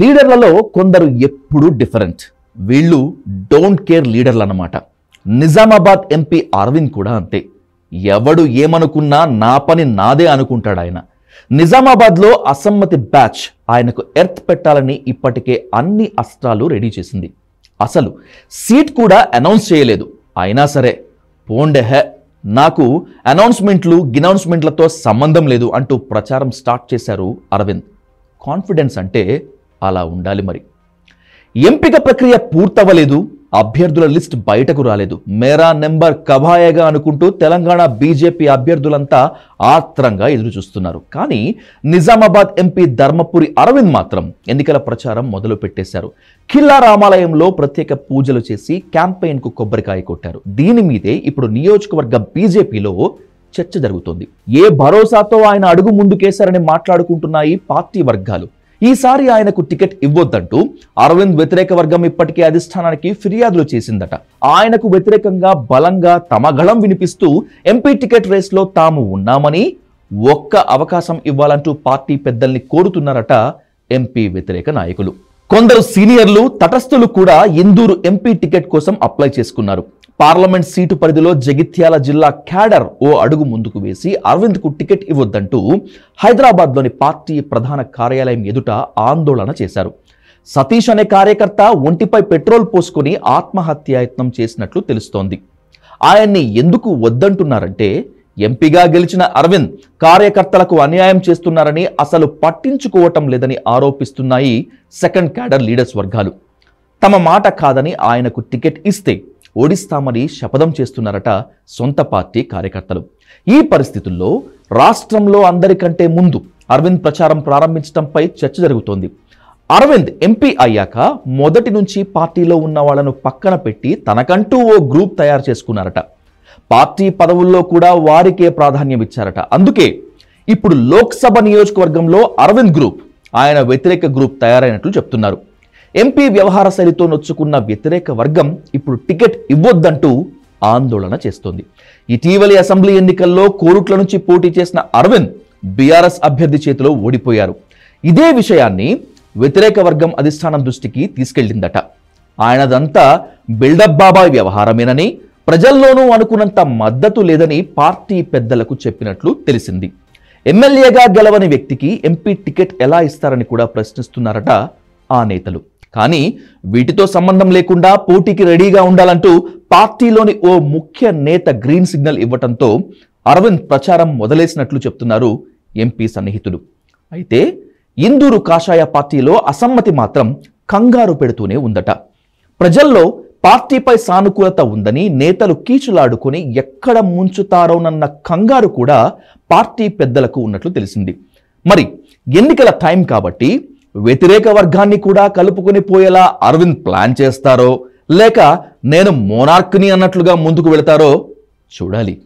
లీడర్లలో కొందరు ఎప్పుడూ డిఫరెంట్ వీళ్ళు డోంట్ కేర్ లీడర్లు అన్నమాట నిజామాబాద్ ఎంపీ అరవింద్ కూడా అంతే ఎవడు ఏమనుకున్నా నా పని నాదే అనుకుంటాడు ఆయన నిజామాబాద్లో అసమ్మతి బ్యాచ్ ఆయనకు ఎర్త్ పెట్టాలని ఇప్పటికే అన్ని అస్త్రాలు రెడీ చేసింది అసలు సీట్ కూడా అనౌన్స్ చేయలేదు అయినా సరే పోండె హె నాకు అనౌన్స్మెంట్లు గినౌన్స్మెంట్లతో సంబంధం లేదు అంటూ ప్రచారం స్టార్ట్ చేశారు అరవింద్ కాన్ఫిడెన్స్ అంటే అలా ఉండాలి మరి ఎంపిక ప్రక్రియ పూర్తవ్వలేదు అభ్యర్థుల లిస్ట్ బయటకు రాలేదు మేరా నెంబర్ కబాయగా అనుకుంటూ తెలంగాణ బీజేపీ అభ్యర్థులంతా ఆత్రంగా ఎదురుచూస్తున్నారు కానీ నిజామాబాద్ ఎంపీ ధర్మపురి అరవింద్ మాత్రం ఎన్నికల ప్రచారం మొదలు పెట్టేశారు ఖిల్లా రామాలయంలో ప్రత్యేక పూజలు చేసి క్యాంపెయిన్కు కొబ్బరికాయ కొట్టారు దీని మీదే ఇప్పుడు నియోజకవర్గ బీజేపీలో చర్చ జరుగుతోంది ఏ భరోసాతో ఆయన అడుగు ముందుకేశారని మాట్లాడుకుంటున్నాయి పార్టీ వర్గాలు ఈసారి ఆయనకు టికెట్ ఇవ్వొద్దంటూ అరవింద్ వ్యతిరేక వర్గం ఇప్పటికే అధిష్టానానికి ఫిర్యాదులు చేసిందట ఆయనకు వ్యతిరేకంగా బలంగా తమ గళం వినిపిస్తూ ఎంపీ టికెట్ రేస్లో తాము ఉన్నామని ఒక్క అవకాశం ఇవ్వాలంటూ పార్టీ పెద్దల్ని కోరుతున్నారట ఎంపీ వ్యతిరేక నాయకులు కొందరు సీనియర్లు తటస్థులు కూడా ఇందూరు ఎంపీ టికెట్ కోసం అప్లై చేసుకున్నారు పార్లమెంట్ సీటు పరిధిలో జగిత్యాల జిల్లా క్యాడర్ ఓ అడుగు ముందుకు వేసి అరవింద్కు టికెట్ ఇవ్వొద్దంటూ హైదరాబాద్లోని పార్టీ ప్రధాన కార్యాలయం ఎదుట ఆందోళన చేశారు సతీష్ అనే కార్యకర్త ఒంటిపై పెట్రోల్ పోసుకుని ఆత్మహత్యాయత్నం చేసినట్లు తెలుస్తోంది ఆయన్ని ఎందుకు వద్దంటున్నారంటే ఎంపీగా గెలిచిన అరవింద్ కార్యకర్తలకు అన్యాయం చేస్తున్నారని అసలు పట్టించుకోవటం లేదని ఆరోపిస్తున్నాయి సెకండ్ క్యాడర్ లీడర్స్ వర్గాలు తమ మాట కాదని ఆయనకు టికెట్ ఇస్తే ఓడిస్తామని శపథం చేస్తున్నారట సొంత పార్టీ కార్యకర్తలు ఈ పరిస్థితుల్లో రాష్ట్రంలో అందరికంటే ముందు అరవింద్ ప్రచారం ప్రారంభించడంపై చర్చ జరుగుతోంది అరవింద్ ఎంపీ అయ్యాక మొదటి నుంచి పార్టీలో ఉన్న వాళ్ళను పక్కన పెట్టి తనకంటూ ఓ గ్రూప్ తయారు చేసుకున్నారట పార్టీ పదవుల్లో కూడా వారికే ప్రాధాన్యం ఇచ్చారట అందుకే ఇప్పుడు లోక్సభ నియోజకవర్గంలో అరవింద్ గ్రూప్ ఆయన వ్యతిరేక గ్రూప్ తయారైనట్లు చెప్తున్నారు ఎంపీ వ్యవహార శైలితో నొచ్చుకున్న వ్యతిరేక వర్గం ఇప్పుడు టికెట్ ఇవ్వొద్దంటూ ఆందోళన చేస్తోంది ఇటీవలి అసెంబ్లీ ఎన్నికల్లో కోరుట్ల నుంచి పోటీ చేసిన అరవింద్ బీఆర్ఎస్ అభ్యర్థి చేతిలో ఓడిపోయారు ఇదే విషయాన్ని వ్యతిరేక వర్గం అధిష్టానం దృష్టికి తీసుకెళ్లిందట ఆయనదంతా బిల్డప్ బాబాయ్ వ్యవహారమేనని ప్రజల్లోనూ అనుకున్నంత మద్దతు లేదని పార్టీ పెద్దలకు చెప్పినట్లు తెలిసింది ఎమ్మెల్యేగా గెలవని వ్యక్తికి ఎంపీ టికెట్ ఎలా ఇస్తారని కూడా ప్రశ్నిస్తున్నారట ఆ నేతలు కానీ వీటితో సంబంధం లేకుండా పోటీకి రెడీగా ఉండాలంటూ పార్టీలోని ఓ ముఖ్య నేత గ్రీన్ సిగ్నల్ ఇవ్వటంతో అరవింద్ ప్రచారం మొదలేసినట్లు చెప్తున్నారు ఎంపీ సన్నిహితుడు అయితే ఇందూరు కాషాయ పార్టీలో అసమ్మతి మాత్రం కంగారు పెడుతూనే ఉందట ప్రజల్లో పార్టీపై సానుకూలత ఉందని నేతలు కీచులాడుకొని ఎక్కడ ముంచుతారోనన్న కంగారు కూడా పార్టీ పెద్దలకు ఉన్నట్లు తెలిసింది మరి ఎన్నికల టైం కాబట్టి వ్యతిరేక వర్గాన్ని కూడా కలుపుకుని పోయేలా అరవింద్ ప్లాన్ చేస్తారో లేక నేను మోనార్క్ని అన్నట్లుగా ముందుకు వెళతారో చూడాలి